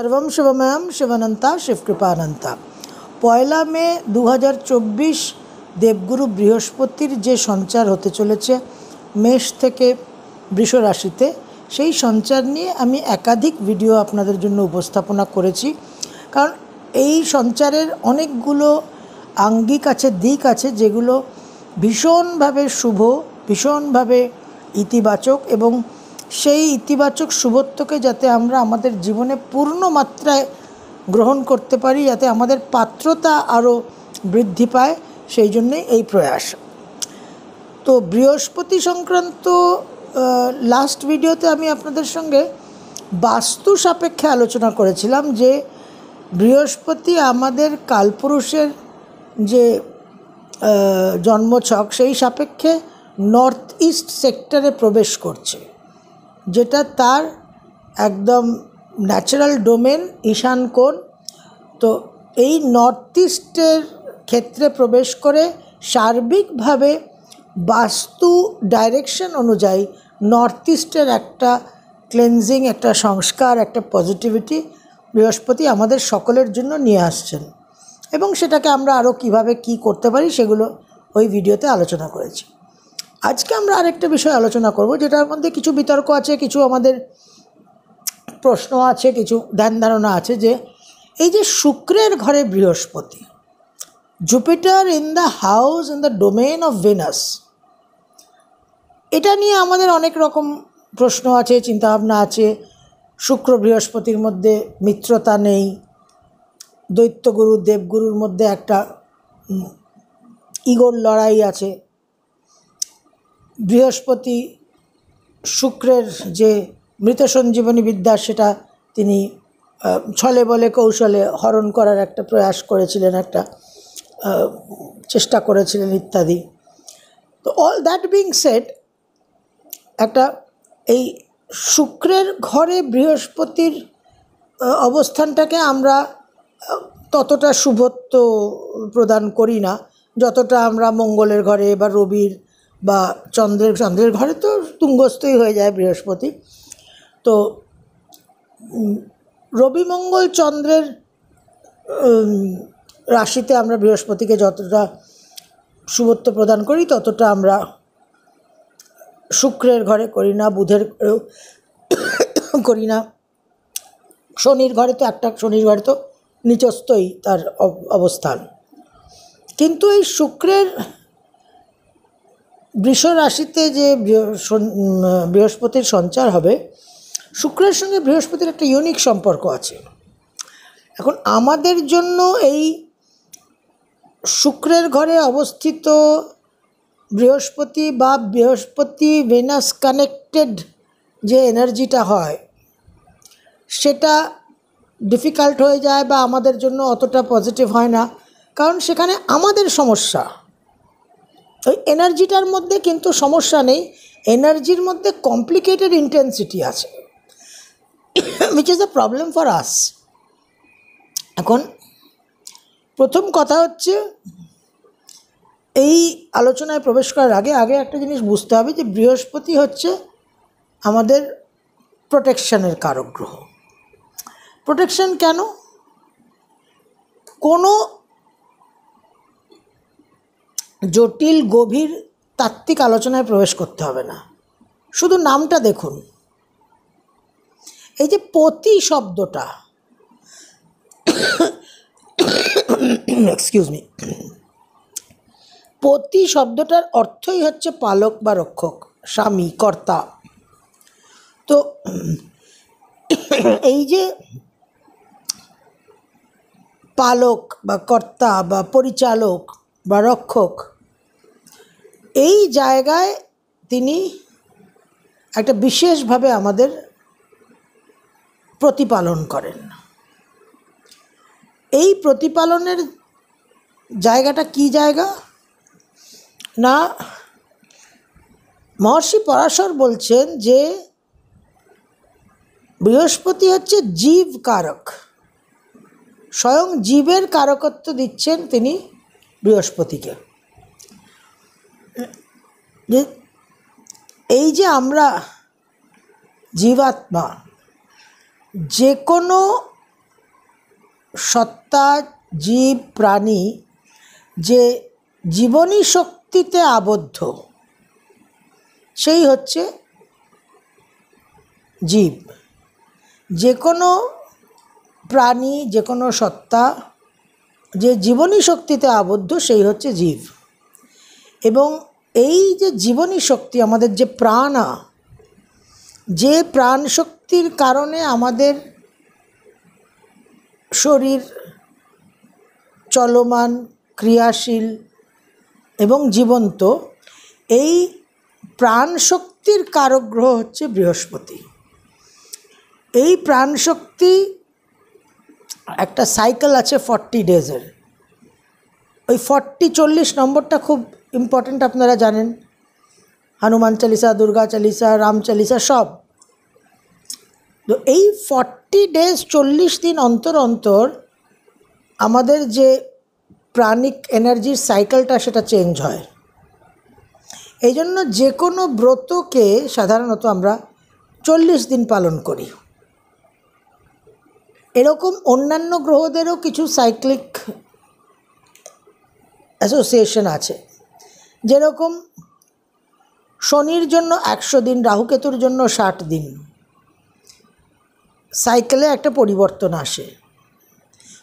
সর্বম শুভময়ম শিবনন্তা শিবকৃপানন্তা পয়লা মে দু দেবগুরু বৃহস্পতির যে সঞ্চার হতে চলেছে মেষ থেকে বৃষ রাশিতে সেই সঞ্চার নিয়ে আমি একাধিক ভিডিও আপনাদের জন্য উপস্থাপনা করেছি কারণ এই সঞ্চারের অনেকগুলো আঙ্গিক আছে দিক আছে যেগুলো ভীষণভাবে শুভ ভীষণভাবে ইতিবাচক এবং সেই ইতিবাচক শুভত্বকে যাতে আমরা আমাদের জীবনে পূর্ণ মাত্রায় গ্রহণ করতে পারি যাতে আমাদের পাত্রতা আরও বৃদ্ধি পায় সেই জন্যে এই প্রয়াস তো বৃহস্পতি সংক্রান্ত লাস্ট ভিডিওতে আমি আপনাদের সঙ্গে বাস্তু সাপেক্ষে আলোচনা করেছিলাম যে বৃহস্পতি আমাদের কালপুরুষের যে জন্মছক সেই সাপেক্ষে নর্থ ইস্ট সেক্টরে প্রবেশ করছে যেটা তার একদম ন্যাচারাল ডোমেন ঈশান কোণ তো এই নর্থ ইস্টের ক্ষেত্রে প্রবেশ করে সার্বিকভাবে বাস্তু ডাইরেকশন অনুযায়ী নর্থ ইস্টের একটা ক্লেনজিং একটা সংস্কার একটা পজিটিভিটি বৃহস্পতি আমাদের সকলের জন্য নিয়ে আসছেন এবং সেটাকে আমরা আরও কিভাবে কি করতে পারি সেগুলো ওই ভিডিওতে আলোচনা করেছি আজকে আমরা আরেকটা বিষয় আলোচনা করব যেটার মধ্যে কিছু বিতর্ক আছে কিছু আমাদের প্রশ্ন আছে কিছু ধ্যান ধারণা আছে যে এই যে শুক্রের ঘরে বৃহস্পতি Jupiter in the house in the domain of Venus এটা নিয়ে আমাদের অনেক রকম প্রশ্ন আছে চিন্তাভাবনা আছে শুক্র বৃহস্পতির মধ্যে মিত্রতা নেই দৈত্যগুরু দেবগুরুর মধ্যে একটা ইগোর লড়াই আছে বৃহস্পতি শুক্রের যে মৃত সঞ্জীবনী বিদ্যা সেটা তিনি ছলে বলে কৌশলে হরণ করার একটা প্রয়াস করেছিলেন একটা চেষ্টা করেছিলেন ইত্যাদি তো অল দ্যাট বিং সেট একটা এই শুক্রের ঘরে বৃহস্পতির অবস্থানটাকে আমরা ততটা শুভত্ব প্রদান করি না যতটা আমরা মঙ্গলের ঘরে বা রবির বা চন্দ্রের চন্দ্রের ঘরে তো তুঙ্গস্থই হয়ে যায় বৃহস্পতি তো রবি মঙ্গল চন্দ্রের রাশিতে আমরা বৃহস্পতিকে যতটা শুভত্ব প্রদান করি ততটা আমরা শুক্রের ঘরে করি না বুধের করি না শনির ঘরে তো একটা শনির ঘরে তো নিচস্থই তার অবস্থান কিন্তু এই শুক্রের বৃষ রাশিতে যে বৃহস্পতির সঞ্চার হবে শুক্রের সঙ্গে বৃহস্পতির একটা ইউনিক সম্পর্ক আছে এখন আমাদের জন্য এই শুক্রের ঘরে অবস্থিত বৃহস্পতি বা বৃহস্পতি ভেনাস কানেক্টেড যে এনার্জিটা হয় সেটা ডিফিকাল্ট হয়ে যায় বা আমাদের জন্য অতটা পজিটিভ হয় না কারণ সেখানে আমাদের সমস্যা ওই এনার্জিটার মধ্যে কিন্তু সমস্যা নেই এনার্জির মধ্যে কমপ্লিকেটেড ইন্টেন্সিটি আছে which is a problem for us এখন প্রথম কথা হচ্ছে এই আলোচনায় প্রবেশ করার আগে আগে একটা জিনিস বুঝতে হবে যে বৃহস্পতি হচ্ছে আমাদের প্রোটেকশনের কারক গ্রহ প্রোটেকশন কেন কোনো জটিল গভীর তাত্ত্বিক আলোচনায় প্রবেশ করতে হবে না শুধু নামটা দেখুন এই যে পতি শব্দটা এক্সকিউজ মি পতি শব্দটার অর্থই হচ্ছে পালক বা রক্ষক স্বামী কর্তা তো এই যে পালক বা কর্তা বা পরিচালক বা রক্ষক এই জায়গায় তিনি একটা বিশেষভাবে আমাদের প্রতিপালন করেন এই প্রতিপালনের জায়গাটা কি জায়গা না মহর্ষি পরাশর বলছেন যে বৃহস্পতি হচ্ছে জীব কারক স্বয়ং জীবের কারকত্ব দিচ্ছেন তিনি বৃহস্পতিকে যে এই যে আমরা জীবাত্মা যে কোনো সত্তা জীব প্রাণী যে জীবনী শক্তিতে আবদ্ধ সেই হচ্ছে জীব যে কোনো প্রাণী যে কোনো সত্তা যে জীবনী শক্তিতে আবদ্ধ সেই হচ্ছে জীব এবং এই যে জীবনী শক্তি আমাদের যে প্রাণা যে প্রাণ শক্তির কারণে আমাদের শরীর চলমান ক্রিয়াশীল এবং জীবন্ত এই প্রাণ শক্তির কারগ্রহ গ্রহ হচ্ছে বৃহস্পতি এই প্রাণ শক্তি একটা সাইকেল আছে ফর্টি ডেজের ওই ফর্টি চল্লিশ নম্বরটা খুব ইম্পর্ট্যান্ট আপনারা জানেন হনুমান চালিসা দুর্গা চালিসা রাম চালিসা সব তো এই ফর্টি ডেজ চল্লিশ দিন অন্তর অন্তর আমাদের যে প্রাণিক এনার্জির সাইকেলটা সেটা চেঞ্জ হয় এই জন্য যে কোনো ব্রতকে সাধারণত আমরা চল্লিশ দিন পালন করি এরকম অন্যান্য গ্রহদেরও কিছু সাইক্লিক অ্যাসোসিয়েশন আছে যেরকম শনির জন্য একশো দিন রাহুকেতুর জন্য ষাট দিন সাইকেলে একটা পরিবর্তন আসে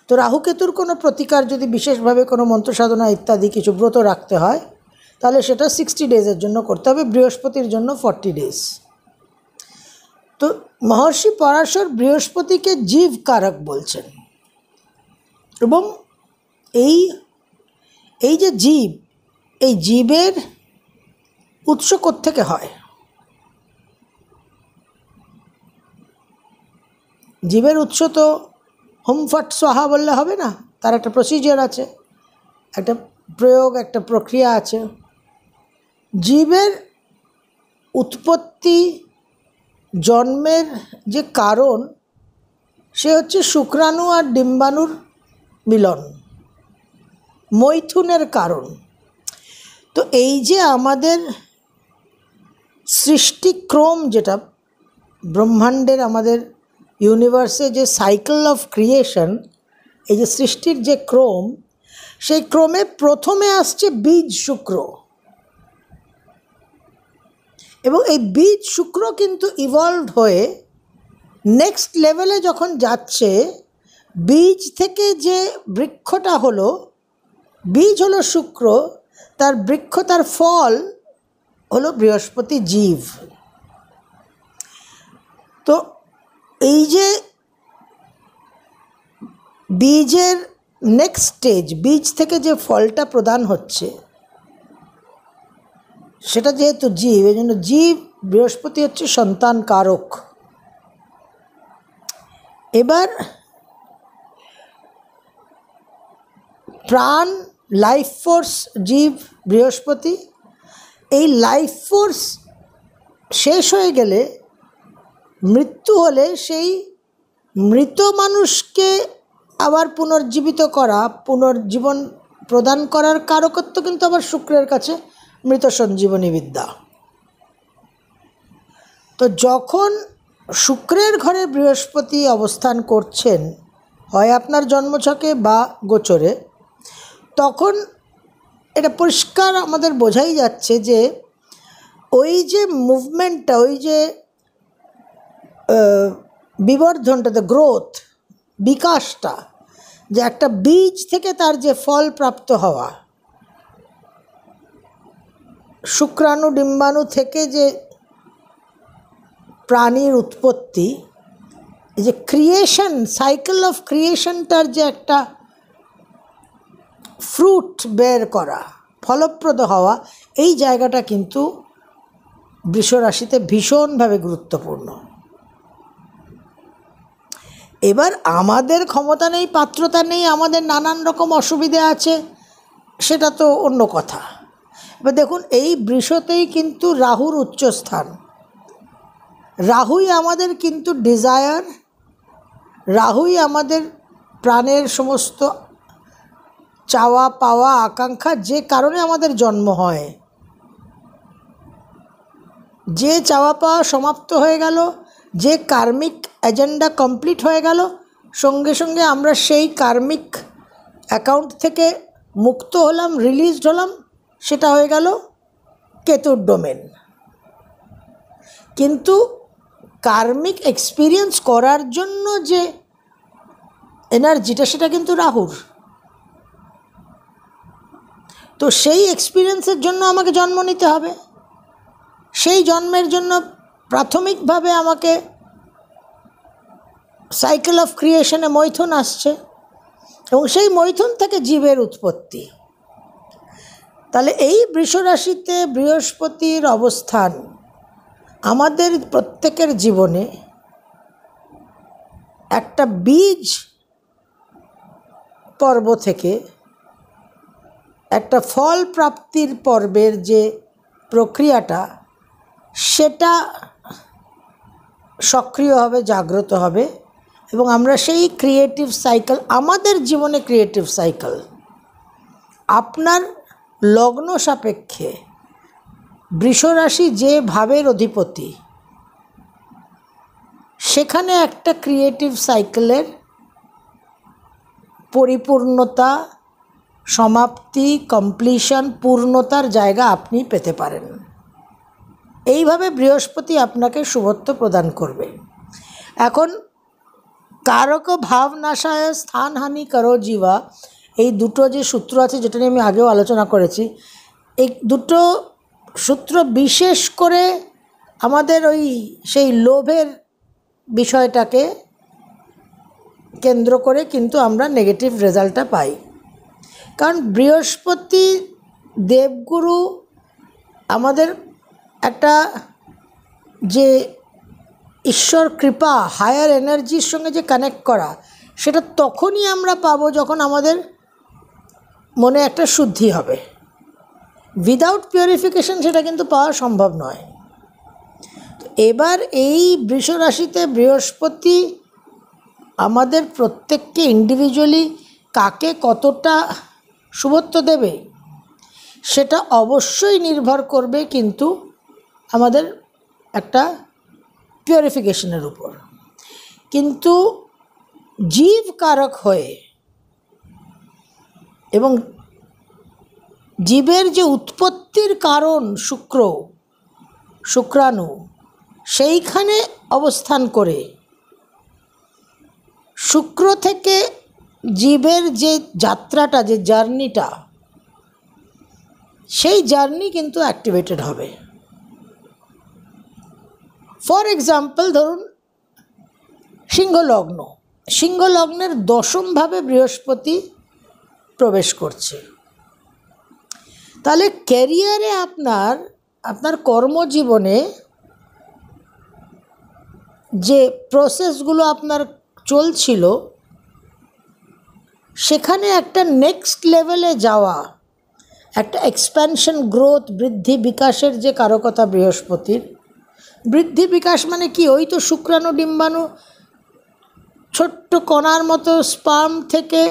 তো রাহুকেতুর কোনো প্রতিকার যদি বিশেষভাবে কোনো মন্ত্রসাধনা ইত্যাদি কিছু ব্রত রাখতে হয় তাহলে সেটা সিক্সটি ডেজের জন্য করতে হবে বৃহস্পতির জন্য ফর্টি ডেজ তো মহর্ষি পরাশর বৃহস্পতিকে জীব কারক বলছেন এবং এই এই যে জীব এই জীবের উৎস থেকে হয় জীবের উৎস তো হোমফাট সহা বললে হবে না তার একটা প্রসিজিয়ার আছে একটা প্রয়োগ একটা প্রক্রিয়া আছে জীবের উৎপত্তি জন্মের যে কারণ সে হচ্ছে শুক্রাণু আর ডিম্বাণুর মিলন মৈথুনের কারণ তো এই যে আমাদের সৃষ্টিক্রম যেটা ব্রহ্মাণ্ডের আমাদের ইউনিভার্সে যে সাইকেল অফ ক্রিয়েশন এই যে সৃষ্টির যে ক্রম সেই ক্রমে প্রথমে আসছে বীজ শুক্র এবং এই বীজ শুক্র কিন্তু ইভলভ হয়ে নেক্সট লেভেলে যখন যাচ্ছে বীজ থেকে যে বৃক্ষটা হলো বীজ হলো শুক্র তার বৃক্ষ তার ফল হলো বৃহস্পতি জীব তো এই যে বীজের নেক্সট স্টেজ বীজ থেকে যে ফলটা প্রদান হচ্ছে সেটা যেহেতু জীব এই জন্য জীব বৃহস্পতি হচ্ছে সন্তান কারক এবার প্রাণ লাইফ ফোর্স জীব বৃহস্পতি এই লাইফ ফোর্স শেষ হয়ে গেলে মৃত্যু হলে সেই মৃত মানুষকে আবার পুনর্জীবিত করা পুনর্জীবন প্রদান করার কারকত্ব কিন্তু আবার শুক্রের কাছে মৃত সঞ্জীবনী বিদ্যা তো যখন শুক্রের ঘরে বৃহস্পতি অবস্থান করছেন হয় আপনার জন্মছকে বা গোচরে তখন এটা পরিষ্কার আমাদের বোঝাই যাচ্ছে যে ওই যে মুভমেন্টটা ওই যে বিবর্ধনটাতে গ্রোথ বিকাশটা যে একটা বীজ থেকে তার যে ফল প্রাপ্ত হওয়া শুক্রাণু ডিম্বাণু থেকে যে প্রাণীর উৎপত্তি যে ক্রিয়েশন সাইকেল অফ ক্রিয়েশনটার যে একটা ফ্রুট বের করা ফলপ্রদ হওয়া এই জায়গাটা কিন্তু বৃষরাশিতে ভীষণভাবে গুরুত্বপূর্ণ এবার আমাদের ক্ষমতা নেই পাত্রতা নেই আমাদের নানান রকম অসুবিধে আছে সেটা তো অন্য কথা এবার দেখুন এই বৃষতেই কিন্তু রাহুর উচ্চস্থান রাহুই আমাদের কিন্তু ডিজায়ার রাহুই আমাদের প্রাণের সমস্ত চাওয়া পাওয়া আকাঙ্ক্ষা যে কারণে আমাদের জন্ম হয় যে চাওয়া পাওয়া সমাপ্ত হয়ে গেল যে কার্মিক এজেন্ডা কমপ্লিট হয়ে গেল সঙ্গে সঙ্গে আমরা সেই কার্মিক অ্যাকাউন্ট থেকে মুক্ত হলাম রিলিজড হলাম সেটা হয়ে গেল কেতুর ডোমেন কিন্তু কার্মিক এক্সপিরিয়েন্স করার জন্য যে এনার্জিটা সেটা কিন্তু রাহুর তো সেই এক্সপিরিয়েন্সের জন্য আমাকে জন্ম নিতে হবে সেই জন্মের জন্য প্রাথমিকভাবে আমাকে সাইকেল অফ ক্রিয়েশনে মৈথুন আসছে এবং সেই মৈথুন থেকে জীবের উৎপত্তি তাহলে এই বৃষরাশিতে বৃহস্পতির অবস্থান আমাদের প্রত্যেকের জীবনে একটা বীজ পর্ব থেকে একটা ফল প্রাপ্তির পর্বের যে প্রক্রিয়াটা সেটা সক্রিয় হবে জাগ্রত হবে এবং আমরা সেই ক্রিয়েটিভ সাইকেল আমাদের জীবনে ক্রিয়েটিভ সাইকেল আপনার লগ্ন সাপেক্ষে বৃষরাশি যে ভাবের অধিপতি সেখানে একটা ক্রিয়েটিভ সাইকেলের পরিপূর্ণতা সমাপ্তি কমপ্লিশন পূর্ণতার জায়গা আপনি পেতে পারেন এইভাবে বৃহস্পতি আপনাকে শুভত্ব প্রদান করবে এখন কারক ভাব নাশায় স্থানহানি করো জীবা এই দুটো যে সূত্র আছে যেটা নিয়ে আমি আগেও আলোচনা করেছি এই দুটো সূত্র বিশেষ করে আমাদের ওই সেই লোভের বিষয়টাকে কেন্দ্র করে কিন্তু আমরা নেগেটিভ রেজাল্টটা পাই কারণ বৃহস্পতি দেবগুরু আমাদের একটা যে ঈশ্বর কৃপা হায়ার এনার্জির সঙ্গে যে কানেক্ট করা সেটা তখনই আমরা পাবো যখন আমাদের মনে একটা শুদ্ধি হবে উইদাউট পিউরিফিকেশন সেটা কিন্তু পাওয়া সম্ভব নয় এবার এই বৃষরাশিতে রাশিতে বৃহস্পতি আমাদের প্রত্যেককে ইন্ডিভিজুয়ালি কাকে কতটা শুভত্ব দেবে সেটা অবশ্যই নির্ভর করবে কিন্তু আমাদের একটা পিউরিফিকেশনের উপর কিন্তু জীব কারক হয়ে এবং জীবের যে উৎপত্তির কারণ শুক্র শুক্রাণু সেইখানে অবস্থান করে শুক্র থেকে জীবের যে যাত্রাটা যে জার্নিটা সেই জার্নি কিন্তু অ্যাক্টিভেটেড হবে ফর এক্সাম্পল ধরুন সিংহলগ্ন সিংহলগ্নের দশমভাবে বৃহস্পতি প্রবেশ করছে তাহলে ক্যারিয়ারে আপনার আপনার কর্মজীবনে যে প্রসেসগুলো আপনার চলছিল সেখানে একটা নেক্সট লেভেলে যাওয়া একটা এক্সপ্যানশন গ্রোথ বৃদ্ধি বিকাশের যে কারকতা বৃহস্পতির বৃদ্ধি বিকাশ মানে কি ওই তো শুক্রাণু ডিম্বাণু ছোট্ট কণার মতো স্পাম থেকে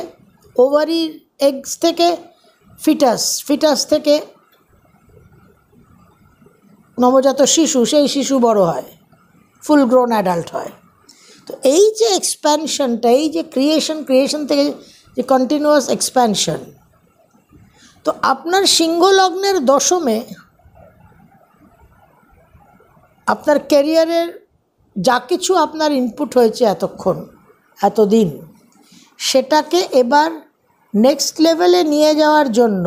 ওভারির এগস থেকে ফিটাস ফিটাস থেকে নবজাত শিশু সেই শিশু বড় হয় ফুল গ্রোন অ্যাডাল্ট হয় তো এই যে এক্সপ্যানশনটা এই যে ক্রিয়েশন ক্রিয়েশন থেকে যে কন্টিনিউয়াস এক্সপ্যানশন তো আপনার সিংহ লগ্নের দশমে আপনার ক্যারিয়ারের যা কিছু আপনার ইনপুট হয়েছে এতক্ষণ এতদিন সেটাকে এবার নেক্সট লেভেলে নিয়ে যাওয়ার জন্য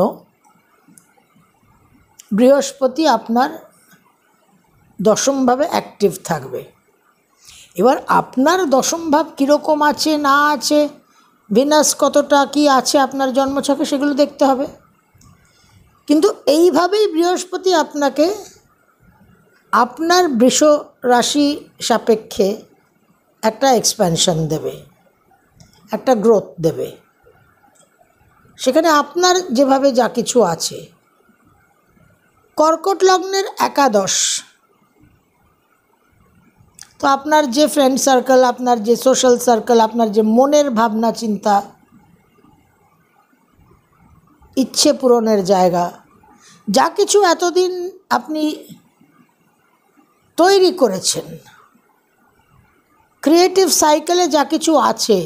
বৃহস্পতি আপনার দশমভাবে অ্যাক্টিভ থাকবে এবার আপনার দশম ভাব কীরকম আছে না আছে ভিনাস কতটা কি আছে আপনার জন্মছকে সেগুলো দেখতে হবে কিন্তু এইভাবেই বৃহস্পতি আপনাকে আপনার বৃষ রাশি সাপেক্ষে একটা এক্সপ্যানশন দেবে একটা গ্রোথ দেবে সেখানে আপনার যেভাবে যা কিছু আছে কর্কট লগ্নের একাদশ তো আপনার যে ফ্রেন্ড সার্কেল আপনার যে সোশ্যাল সার্কেল আপনার যে মনের ভাবনা চিন্তা ইচ্ছে পূরণের জায়গা যা কিছু এতদিন আপনি তৈরি করেছেন ক্রিয়েটিভ সাইকেলে যা কিছু আছে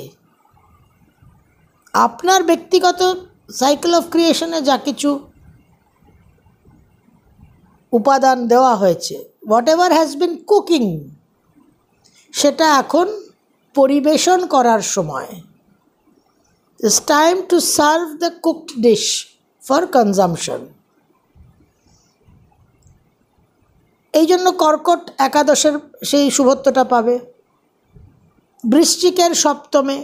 আপনার ব্যক্তিগত সাইকেল অফ ক্রিয়েশনে যা কিছু উপাদান দেওয়া হয়েছে whatever has been cooking সেটা এখন পরিবেশন করার সময় it's time to serve the cooked dish for consumption এই জন্য কর্কট একাদশের সেই শুভত্বটা পাবে বৃশ্চিকের সপ্তমে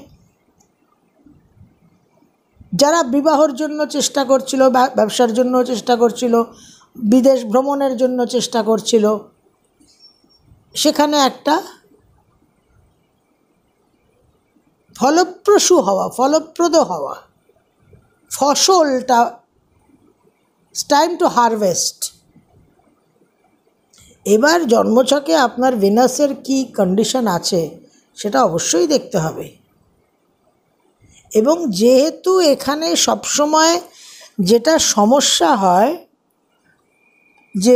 যারা বিবাহর জন্য চেষ্টা করছিল ব্যবসার জন্য চেষ্টা করছিল বিদেশ ভ্রমণের জন্য চেষ্টা করছিল সেখানে একটা ফলপ্রসূ হওয়া ফলপ্রদ হওয়া ফসলটা টাইম টু হারভেস্ট এবার জন্মছকে আপনার ভেনাসের কি কন্ডিশন আছে সেটা অবশ্যই দেখতে হবে এবং যেহেতু এখানে সবসময় যেটা সমস্যা হয় যে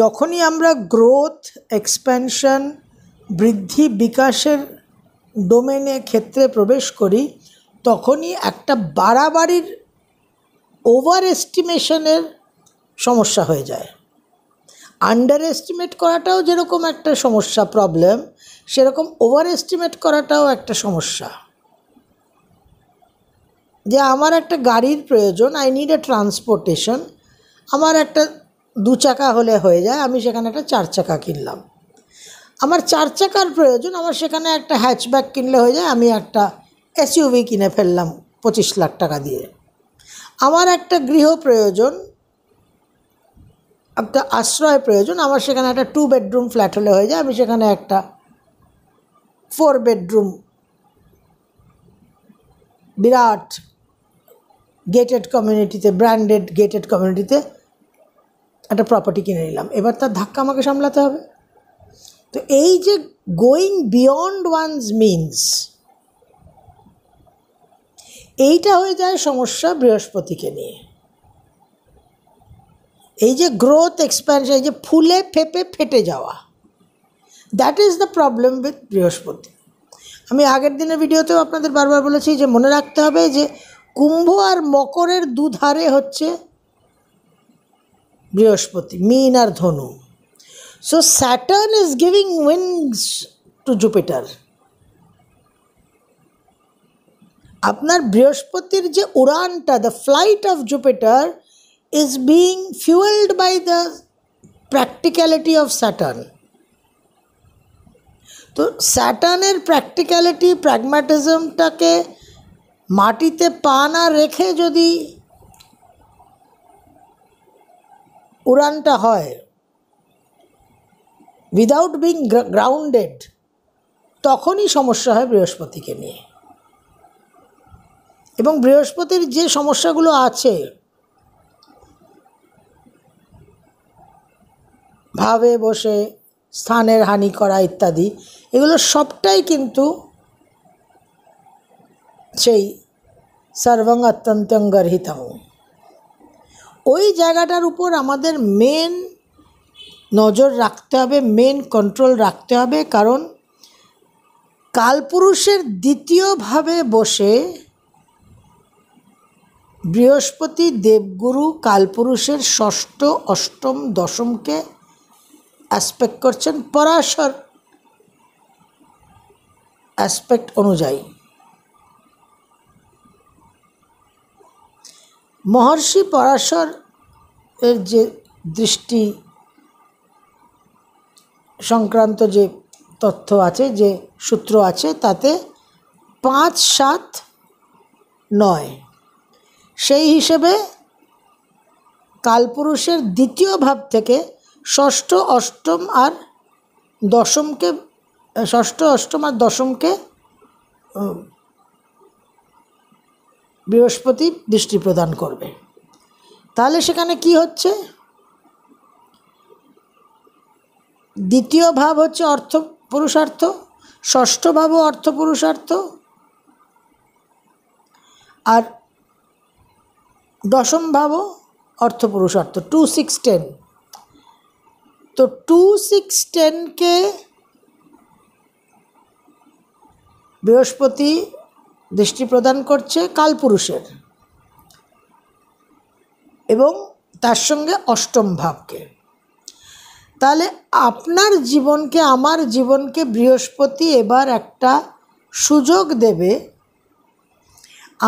যখনই আমরা গ্রোথ এক্সপ্যানশন বৃদ্ধি বিকাশের ডোমেনে ক্ষেত্রে প্রবেশ করি তখনই একটা বাড়াবাড়ির ওভার এস্টিমেশনের সমস্যা হয়ে যায় আন্ডার এস্টিমেট করাটাও যেরকম একটা সমস্যা প্রবলেম সেরকম ওভার এস্টিমেট করাটাও একটা সমস্যা যে আমার একটা গাড়ির প্রয়োজন আই নিড এ ট্রান্সপোর্টেশন আমার একটা দু চাকা হলে হয়ে যায় আমি সেখানে একটা চার চাকা কিনলাম আমার চার চাকার প্রয়োজন আমার সেখানে একটা হ্যাচব্যাক কিনলে হয়ে যায় আমি একটা এসইউভি কিনে ফেললাম পঁচিশ লাখ টাকা দিয়ে আমার একটা গৃহ প্রয়োজন একটা আশ্রয় প্রয়োজন আমার সেখানে একটা টু বেডরুম ফ্ল্যাট হলে হয়ে যায় আমি সেখানে একটা ফোর বেডরুম বিরাট গেটেড কমিউনিটিতে ব্র্যান্ডেড গেটেড কমিউনিটিতে একটা প্রপার্টি কিনে নিলাম এবার তার ধাক্কা আমাকে সামলাতে হবে তো এই যে গোয়িং বিয়ন্ড ওয়ানস মিনস এইটা হয়ে যায় সমস্যা বৃহস্পতিকে নিয়ে এই যে গ্রোথ এক্সপ্যান্স এই যে ফুলে ফেপে ফেটে যাওয়া that is the problem with Brihaspati আমি আগের দিনের ভিডিওতেও আপনাদের বারবার বলেছি যে মনে রাখতে হবে যে কুম্ভ আর মকরের দুধারে হচ্ছে বৃহস্পতি মিন আর ধনু So Saturn is giving wings to Jupiter. আপনার বৃহস্পতির যে উড়ানটা the flight of Jupiter is being fuelled by the practicality of Saturn তো স্যাটার্নের প্র্যাকটিক্যালিটি প্র্যাগম্যাটিজমটাকে মাটিতে পা না রেখে যদি উড়ানটা হয় উইদাউট বিং গ্রাউন্ডেড তখনই সমস্যা হয় বৃহস্পতিকে নিয়ে এবং বৃহস্পতির যে সমস্যাগুলো আছে ভাবে বসে স্থানের হানি করা ইত্যাদি এগুলো সবটাই কিন্তু সেই সর্বং অত্যন্তং গর্হিতাম ওই জায়গাটার উপর আমাদের মেন নজর রাখতে হবে মেন কন্ট্রোল রাখতে হবে কারণ কালপুরুষের দ্বিতীয়ভাবে বসে বৃহস্পতি দেবগুরু কালপুরুষের ষষ্ঠ অষ্টম দশমকে অ্যাসপেক্ট করছেন পরাশর অ্যাসপেক্ট অনুযায়ী মহর্ষি পরাশর এর যে দৃষ্টি সংক্রান্ত যে তথ্য আছে যে সূত্র আছে তাতে পাঁচ সাত নয় সেই হিসেবে কালপুরুষের দ্বিতীয় ভাব থেকে ষষ্ঠ অষ্টম আর দশমকে ষষ্ঠ অষ্টম আর দশমকে বৃহস্পতি দৃষ্টি প্রদান করবে তাহলে সেখানে কি হচ্ছে দ্বিতীয় ভাব হচ্ছে অর্থ পুরুষার্থ ষষ্ঠ ভাবও অর্থ পুরুষার্থ আর দশম ভাবও অর্থ পুরুষার্থ টু সিক্স টেন তো টু সিক্স টেনকে বৃহস্পতি দৃষ্টি প্রদান করছে কালপুরুষের এবং তার সঙ্গে অষ্টম ভাবকে তাহলে আপনার জীবনকে আমার জীবনকে বৃহস্পতি এবার একটা সুযোগ দেবে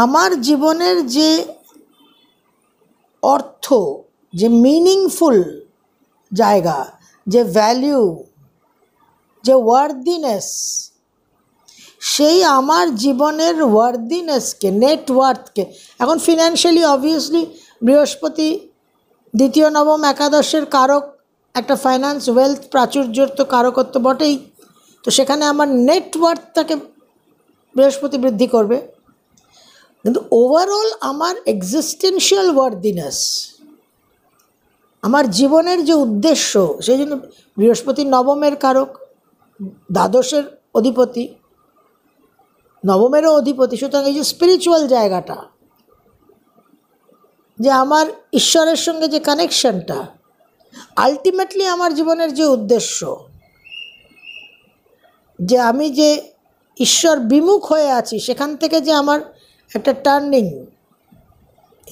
আমার জীবনের যে অর্থ যে মিনিংফুল জায়গা যে ভ্যালিউ যে ওয়ার্দিনেস সেই আমার জীবনের ওয়ার্দিনেসকে নেটওয়ার্থকে এখন ফিনান্সিয়ালি অবভিয়াসলি বৃহস্পতি দ্বিতীয় নবম একাদশের কারক একটা ফাইন্যান্স ওয়েলথ প্রাচুর্যর তো কারকত্ব বটেই তো সেখানে আমার নেটওয়ার্থটাকে বৃহস্পতি বৃদ্ধি করবে কিন্তু ওভারঅল আমার এক্সিস্টেন্সিয়াল ওয়ার্দিনেস আমার জীবনের যে উদ্দেশ্য সেই জন্য বৃহস্পতি নবমের কারক দ্বাদশের অধিপতি নবমেরও অধিপতি সুতরাং এই যে স্পিরিচুয়াল জায়গাটা যে আমার ঈশ্বরের সঙ্গে যে কানেকশনটা আলটিমেটলি আমার জীবনের যে উদ্দেশ্য যে আমি যে ঈশ্বর বিমুখ হয়ে আছি সেখান থেকে যে আমার একটা টার্নিং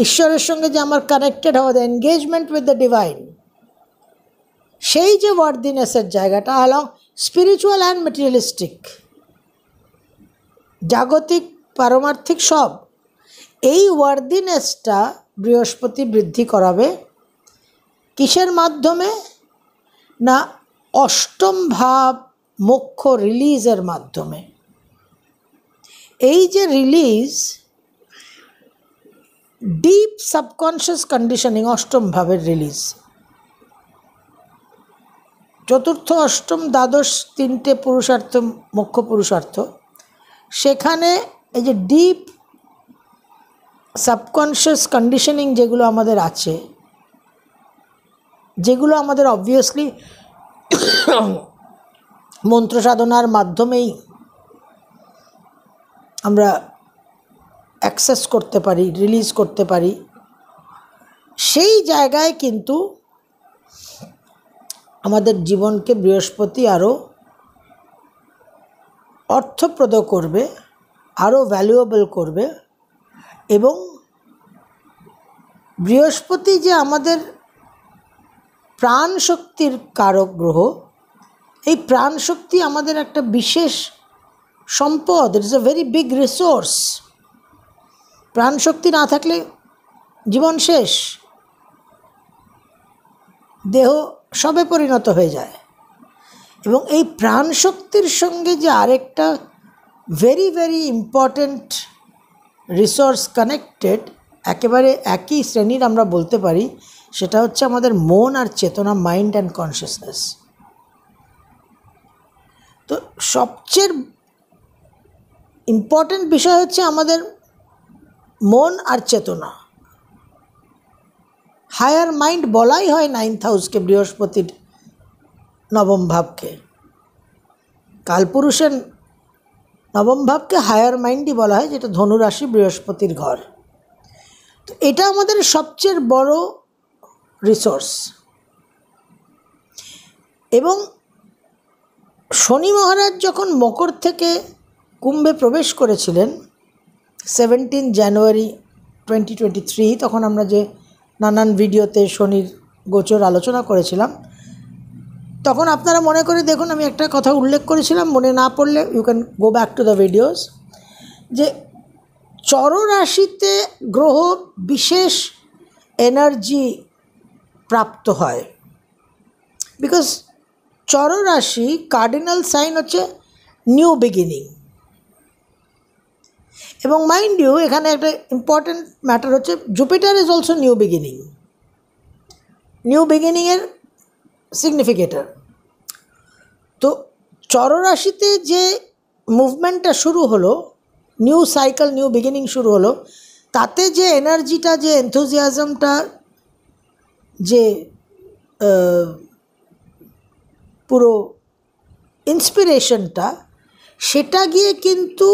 ঈশ্বরের সঙ্গে যে আমার কানেক্টেড হওয়া the engagement with the divine সেই যে ওয়ার্ডিনেসের জায়গাটা হল স্পিরিচুয়াল অ্যান্ড মেটেরিয়ালিস্টিক জাগতিক পারমার্থিক সব এই ওয়ার্দিনেসটা বৃহস্পতি বৃদ্ধি করাবে কিসের মাধ্যমে না অষ্টম ভাব মোক্ষ রিলিজের মাধ্যমে এই যে রিলিজ ডিপ সাবকনশিয়াস কন্ডিশনিং অষ্টম ভাবের রিলিজ চতুর্থ অষ্টম দ্বাদশ তিনটে পুরুষার্থ মুখ্য পুরুষার্থ সেখানে এই যে ডিপ সাবকনশিয়াস কন্ডিশনিং যেগুলো আমাদের আছে যেগুলো আমাদের অবভিয়াসলি মন্ত্র সাধনার মাধ্যমেই আমরা অ্যাক্সেস করতে পারি রিলিজ করতে পারি সেই জায়গায় কিন্তু আমাদের জীবনকে বৃহস্পতি আরও অর্থপ্রদ করবে আরও ভ্যালুয়েবল করবে এবং বৃহস্পতি যে আমাদের প্রাণ শক্তির কারক গ্রহ এই প্রাণ শক্তি আমাদের একটা বিশেষ সম্পদ it is a very big resource প্রাণ শক্তি না থাকলে জীবন শেষ দেহ সবে পরিণত হয়ে যায় এবং এই প্রাণ শক্তির সঙ্গে যে আরেকটা very very important resource connected একেবারে একই শ্রেণীর আমরা বলতে পারি সেটা হচ্ছে আমাদের মন আর চেতনা মাইন্ড অ্যান্ড কনসিয়াসনেস তো সবচেয়ে ইম্পর্ট্যান্ট বিষয় হচ্ছে আমাদের মন আর চেতনা হায়ার মাইন্ড বলাই হয় নাইন্থ হাউসকে বৃহস্পতির নবম ভাবকে কালপুরুষের নবম ভাবকে হায়ার মাইন্ডই বলা হয় যেটা ধনুরাশি বৃহস্পতির ঘর তো এটা আমাদের সবচেয়ে বড় রিসোর্স এবং শনি মহারাজ যখন মকর থেকে কুম্ভে প্রবেশ করেছিলেন seventeen January twenty twenty three তখন আমরা যে নানান ভিডিওতে শনির গোচর আলোচনা করেছিলাম তখন আপনারা মনে করে দেখুন আমি একটা কথা উল্লেখ করেছিলাম মনে না পড়লে you can go back to the videos যে চররাশিতে গ্রহ বিশেষ এনার্জি প্রাপ্ত হয় বিকজ চররাশি কার্ডিনাল সাইন হচ্ছে নিউ বিগিনিং এবং মাইন্ড ইউ এখানে একটা ইম্পর্ট্যান্ট ম্যাটার হচ্ছে Jupiter is also new beginning new বিগিনিংয়ের সিগনিফিকেটার তো চররাশিতে যে মুভমেন্টটা শুরু হলো নিউ সাইকেল নিউ বিগিনিং শুরু হলো তাতে যে এনার্জিটা যে এনথুজিয়াজমটা যে পুরো ইন্সপিরেশনটা সেটা গিয়ে কিন্তু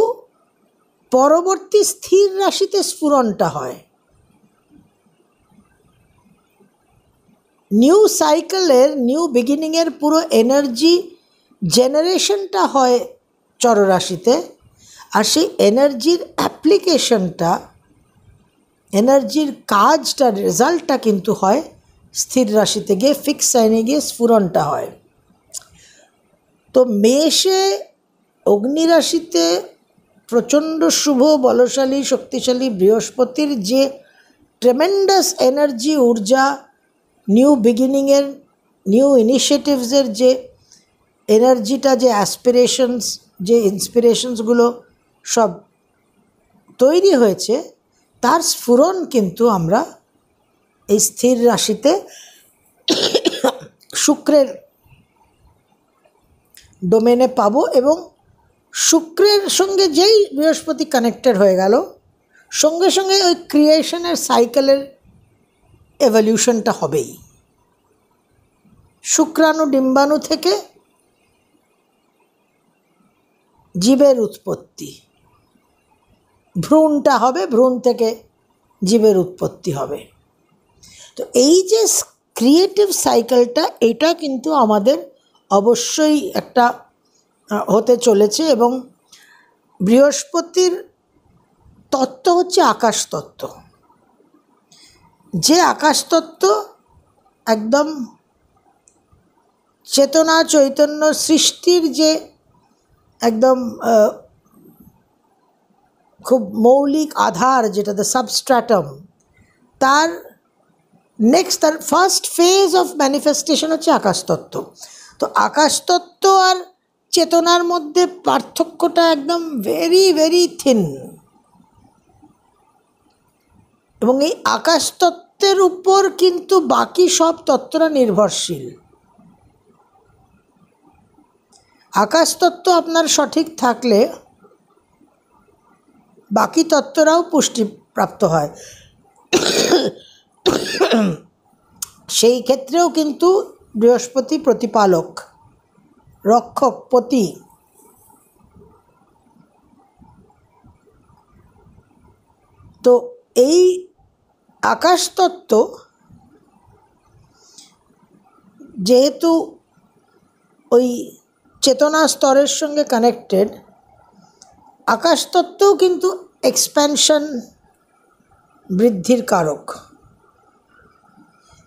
পরবর্তী স্থির রাশিতে স্ফুরণটা হয় নিউ সাইকেলের নিউ বিগিনিংয়ের পুরো এনার্জি জেনারেশনটা হয় চররাশিতে আর সেই এনার্জির অ্যাপ্লিকেশনটা এনার্জির কাজটা রেজাল্টটা কিন্তু হয় স্থির রাশিতে গিয়ে ফিক্স সাইনে গিয়ে স্ফুরণটা হয় তো মেষে অগ্নিরাশিতে প্রচণ্ড শুভ বলশালী শক্তিশালী বৃহস্পতির যে ট্রেমেন্ডাস এনার্জি ঊর্জা নিউ বিগিনিংয়ের নিউ ইনিশিয়েটিভসের যে এনার্জিটা যে অ্যাসপিরেশনস যে ইন্সপিরেশনসগুলো সব তৈরি হয়েছে তার স্ফুরণ কিন্তু আমরা এই স্থির রাশিতে শুক্রের ডোমেনে পাবো এবং শুক্রের সঙ্গে যেই বৃহস্পতি কানেক্টেড হয়ে গেল সঙ্গে সঙ্গে ওই ক্রিয়েশনের সাইকেলের এভলিউশনটা হবেই শুক্রাণু ডিম্বাণু থেকে জীবের উৎপত্তি ভ্রূণটা হবে ভ্রূণ থেকে জীবের উৎপত্তি হবে তো এই যে ক্রিয়েটিভ সাইকেলটা এটা কিন্তু আমাদের অবশ্যই একটা হতে চলেছে এবং বৃহস্পতির তত্ত্ব হচ্ছে আকাশতত্ত্ব যে আকাশতত্ত্ব একদম চেতনা চৈতন্য সৃষ্টির যে একদম খুব মৌলিক আধার যেটা দ্য সাবস্ট্রাটাম তার নেক্সট তার ফার্স্ট ফেজ অফ ম্যানিফেস্টেশন হচ্ছে আকাশতত্ত্ব তো আকাশতত্ত্ব আর চেতনার মধ্যে পার্থক্যটা একদম ভেরি ভেরি থিন এবং এই আকাশতত্ত্বের উপর কিন্তু বাকি সব তত্ত্বরা নির্ভরশীল আকাশতত্ত্ব আপনার সঠিক থাকলে বাকি তত্ত্বরাও পুষ্টিপ্রাপ্ত হয় সেই ক্ষেত্রেও কিন্তু বৃহস্পতি প্রতিপালক রক্ষক পতি তো এই আকাশতত্ত্ব যেহেতু ওই চেতনা স্তরের সঙ্গে কানেক্টেড আকাশতত্ত্বও কিন্তু এক্সপ্যানশন বৃদ্ধির কারক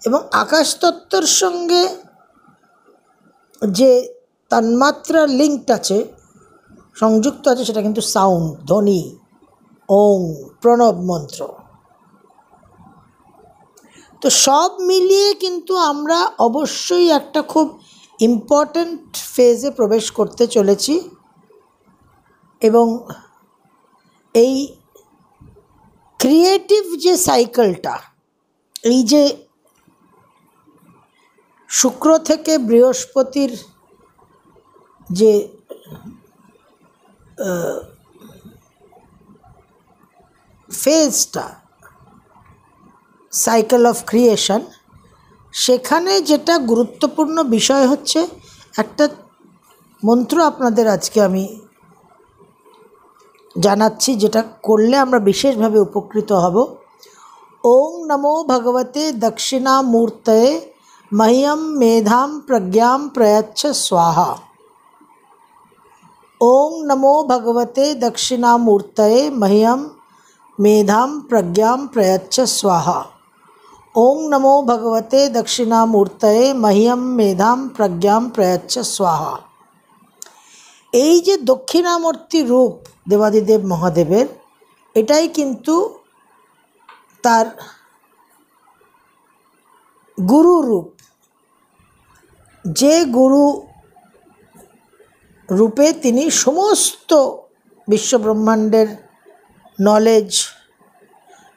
এবং আকাশতত্ত্বর সঙ্গে যে তন্মাত্রার লিঙ্কড আছে সংযুক্ত আছে সেটা কিন্তু সাউন্ড ধ্বনি ওং প্রণব মন্ত্র তো সব মিলিয়ে কিন্তু আমরা অবশ্যই একটা খুব ইম্পর্ট্যান্ট ফেজে প্রবেশ করতে চলেছি এবং এই ক্রিয়েটিভ যে সাইকেলটা এই যে শুক্র থেকে বৃহস্পতির যে ফেজটা সাইকেল অফ ক্রিয়েশন সেখানে যেটা গুরুত্বপূর্ণ বিষয় হচ্ছে একটা মন্ত্র আপনাদের আজকে আমি জানাচ্ছি যেটা করলে আমরা বিশেষভাবে উপকৃত হব ওং নমো ভগবতে দক্ষিণামূর্তয়ে मह्यं मेधा प्रज्ञा प्रयच्छ स्वाहा ओं नमो भगवते दक्षिणामूर्त मह्यम मेधा प्रज्ञा प्रयच्छ स्वाहा ओं नमो भगवते दक्षिणामूर्त मह्यम मेधा प्रज्ञा प्रयच्छ स्वाहा ये दक्षिणामूर्ति रूप রূপ দেবাদিদেব মহাদেবের এটাই কিন্তু তার যে গুরু রূপে তিনি সমস্ত বিশ্বব্রহ্মাণ্ডের নলেজ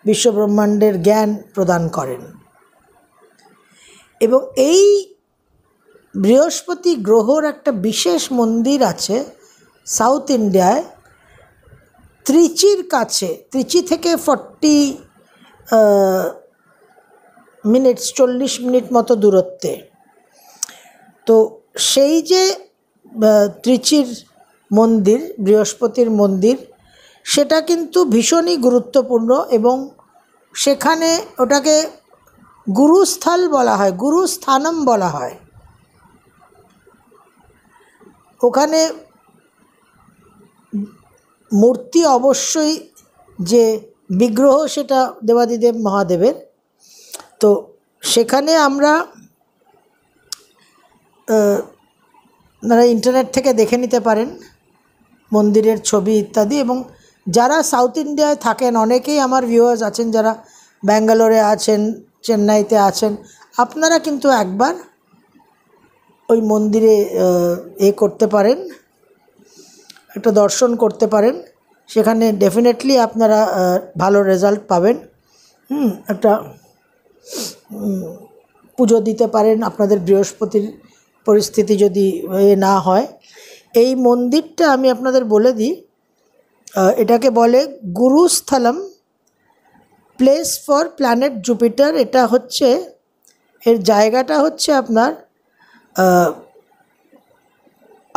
বিশ্বব্রহ্মাণ্ডের জ্ঞান প্রদান করেন এবং এই বৃহস্পতি গ্রহর একটা বিশেষ মন্দির আছে সাউথ ইন্ডিয়ায় ত্রিচির কাছে ত্রিচি থেকে ফর্টি মিনিটস চল্লিশ মিনিট মতো দূরত্বে তো সেই যে ত্রিচির মন্দির বৃহস্পতির মন্দির সেটা কিন্তু ভীষণই গুরুত্বপূর্ণ এবং সেখানে ওটাকে গুরুস্থল বলা হয় গুরুস্থানম বলা হয় ওখানে মূর্তি অবশ্যই যে বিগ্রহ সেটা দেবাদিদেব মহাদেবের তো সেখানে আমরা তারা ইন্টারনেট থেকে দেখে নিতে পারেন মন্দিরের ছবি ইত্যাদি এবং যারা সাউথ ইন্ডিয়ায় থাকেন অনেকেই আমার ভিউয়ার্স আছেন যারা ব্যাঙ্গালোরে আছেন চেন্নাইতে আছেন আপনারা কিন্তু একবার ওই মন্দিরে এ করতে পারেন একটা দর্শন করতে পারেন সেখানে ডেফিনেটলি আপনারা ভালো রেজাল্ট পাবেন হুম একটা পুজো দিতে পারেন আপনাদের বৃহস্পতির পরিস্থিতি যদি না হয় এই মন্দিরটা আমি আপনাদের বলে দিই এটাকে বলে গুরুস্থলম প্লেস ফর প্ল্যানেট জুপিটার এটা হচ্ছে এর জায়গাটা হচ্ছে আপনার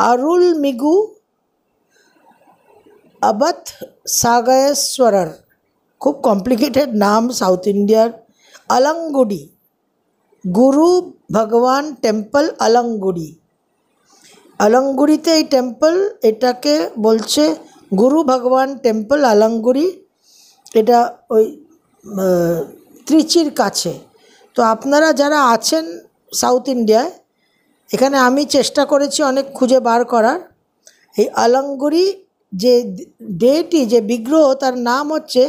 আরুল মিগু আবাত সাগায়েশ্বরার খুব কমপ্লিকেটেড নাম সাউথ ইন্ডিয়ার আলাঙ্গুডি গুরু ভগবান টেম্পল আলঙ্গুড়ি আলঙ্গুড়িতে এই টেম্পল এটাকে বলছে গুরু ভগবান টেম্পল আলঙ্গুড়ি এটা ওই ত্রিচির কাছে তো আপনারা যারা আছেন সাউথ ইন্ডিয়ায় এখানে আমি চেষ্টা করেছি অনেক খুঁজে বার করার এই আলঙ্গুড়ি যে ডেটি যে বিগ্রহ তার নাম হচ্ছে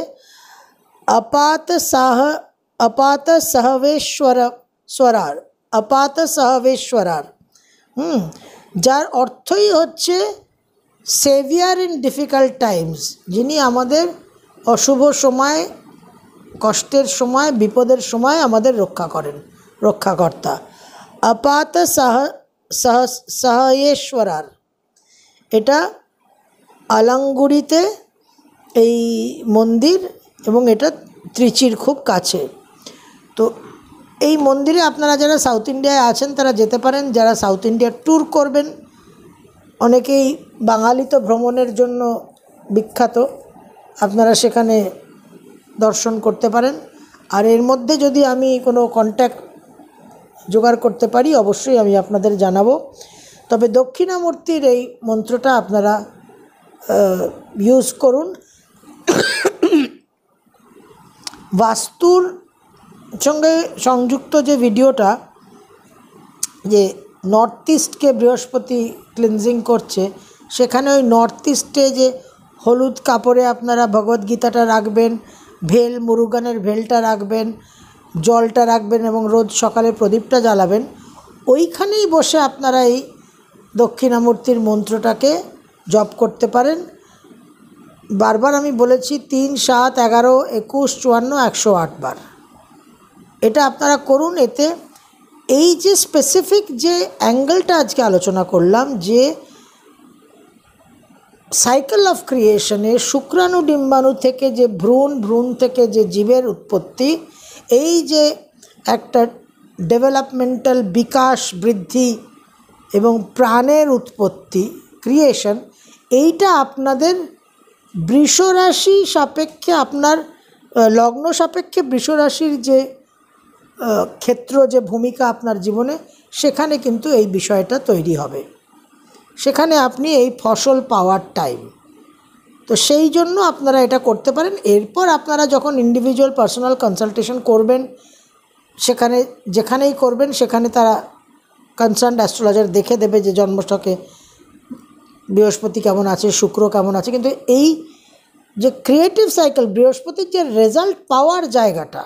আপাত সাহ আপাত সাহবেশ্বর স্বরার আপাত সাহবেশ্বরার হুম যার অর্থই হচ্ছে সেভিয়ার ইন ডিফিকাল্ট টাইমস যিনি আমাদের অশুভ সময় কষ্টের সময় বিপদের সময় আমাদের রক্ষা করেন রক্ষাকর্তা আপাত সাহ সহ সাহয়েশ্বরার এটা আলাঙ্গুড়িতে এই মন্দির এবং এটা ত্রিচির খুব কাছে তো এই মন্দিরে আপনারা যারা সাউথ ইন্ডিয়ায় আছেন তারা যেতে পারেন যারা সাউথ ইন্ডিয়ার ট্যুর করবেন অনেকেই বাঙালি তো ভ্রমণের জন্য বিখ্যাত আপনারা সেখানে দর্শন করতে পারেন আর এর মধ্যে যদি আমি কোনো কন্ট্যাক্ট জোগাড় করতে পারি অবশ্যই আমি আপনাদের জানাবো তবে দক্ষিণামূর্তির এই মন্ত্রটা আপনারা ইউজ করুন বাস্তুর সঙ্গে সংযুক্ত যে ভিডিওটা যে নর্থ ইস্টকে বৃহস্পতি ক্লিনজিং করছে সেখানে ওই নর্থ ইস্টে যে হলুদ কাপড়ে আপনারা ভগবদ্গীতাটা রাখবেন ভেল মুরুগানের ভেলটা রাখবেন জলটা রাখবেন এবং রোজ সকালে প্রদীপটা জ্বালাবেন ওইখানেই বসে আপনারা এই দক্ষিণামূর্তির মন্ত্রটাকে জপ করতে পারেন বারবার আমি বলেছি তিন সাত এগারো একুশ চুয়ান্ন একশো আটবার এটা আপনারা করুন এতে এই যে স্পেসিফিক যে অ্যাঙ্গেলটা আজকে আলোচনা করলাম যে সাইকেল অফ ক্রিয়েশনে শুক্রাণু ডিম্বাণু থেকে যে ভ্রূণ ভ্রূণ থেকে যে জীবের উৎপত্তি এই যে একটা ডেভেলপমেন্টাল বিকাশ বৃদ্ধি এবং প্রাণের উৎপত্তি ক্রিয়েশন এইটা আপনাদের বৃষরাশি সাপেক্ষে আপনার লগ্ন সাপেক্ষে বৃষরাশির যে ক্ষেত্র যে ভূমিকা আপনার জীবনে সেখানে কিন্তু এই বিষয়টা তৈরি হবে সেখানে আপনি এই ফসল পাওয়ার টাইম তো সেই জন্য আপনারা এটা করতে পারেন এরপর আপনারা যখন ইন্ডিভিজুয়াল পার্সোনাল কনসালটেশন করবেন সেখানে যেখানেই করবেন সেখানে তারা কনসার্ন অ্যাস্ট্রোলজার দেখে দেবে যে জন্মস্টকে বৃহস্পতি কেমন আছে শুক্র কেমন আছে কিন্তু এই যে ক্রিয়েটিভ সাইকেল বৃহস্পতির যে রেজাল্ট পাওয়ার জায়গাটা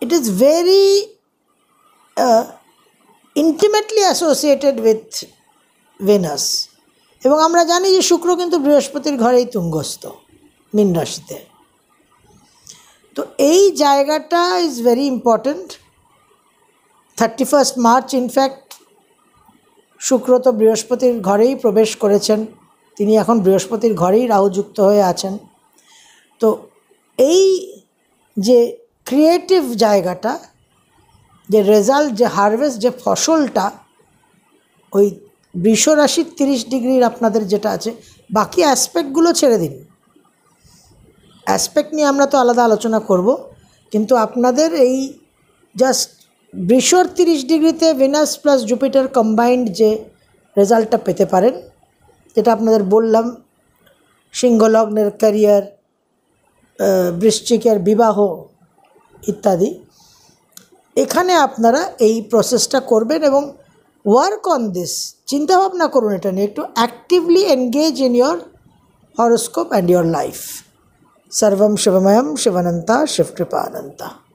it is very uh, intimately associated with Venus. এবং আমরা জানি যে শুক্র কিন্তু বৃহস্পতির ঘরেই তুঙ্গস্থ মীন রাশিতে তো এই জায়গাটা is very important thirty first March in fact শুক্র তো বৃহস্পতির ঘরেই প্রবেশ করেছেন তিনি এখন বৃহস্পতির ঘরেই রাহুযুক্ত হয়ে আছেন তো এই যে ক্রিয়েটিভ জায়গাটা যে রেজাল্ট যে হারভেস্ট যে ফসলটা ওই বৃষরাশির তিরিশ ডিগ্রির আপনাদের যেটা আছে বাকি অ্যাসপেক্টগুলো ছেড়ে দিন অ্যাসপেক্ট নিয়ে আমরা তো আলাদা আলোচনা করব কিন্তু আপনাদের এই জাস্ট বৃষর তিরিশ ডিগ্রিতে ভেনাস প্লাস জুপিটার কম্বাইন্ড যে রেজাল্টটা পেতে পারেন যেটা আপনাদের বললাম সিংহলগ্নের ক্যারিয়ার বৃশ্চিকের বিবাহ ইত্যাদি এখানে আপনারা এই প্রসেসটা করবেন এবং ওয়ার্ক অন দিস চিন্তাভাবনা করুন এটা নিয়ে একটু actively engage in your horoscope and your life সর্বম শিবময়ম শিবনন্তা শিবকৃপানন্তা